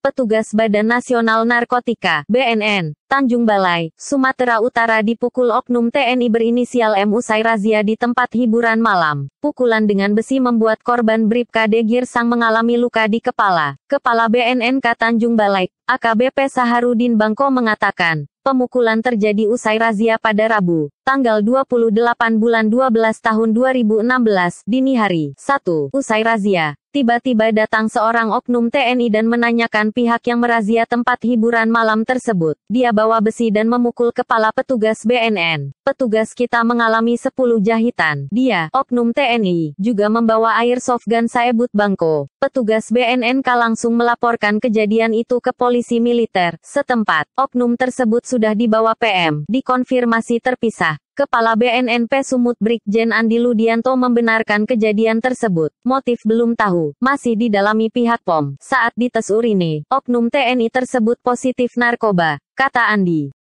Petugas Badan Nasional Narkotika, BNN, Tanjung Balai, Sumatera Utara dipukul oknum TNI berinisial M usai razia di tempat hiburan malam. Pukulan dengan besi membuat korban Bripka Degir Girsang mengalami luka di kepala. Kepala BNNK Tanjung Balai, AKBP Saharudin Bangko mengatakan, pemukulan terjadi usai razia pada Rabu, tanggal 28 bulan 12 tahun 2016, dini hari. 1. Usai razia, Tiba-tiba datang seorang oknum TNI dan menanyakan pihak yang merazia tempat hiburan malam tersebut. Dia bawa besi dan memukul kepala petugas BNN. Petugas kita mengalami 10 jahitan. Dia, oknum TNI, juga membawa air softgun Saebut Bangko. Petugas BNN langsung melaporkan kejadian itu ke polisi militer setempat. Oknum tersebut sudah dibawa PM, dikonfirmasi terpisah. Kepala BNNP Sumut Brigjen Andi Ludianto membenarkan kejadian tersebut. Motif belum tahu, masih didalami pihak POM. Saat dites urine, oknum TNI tersebut positif narkoba, kata Andi.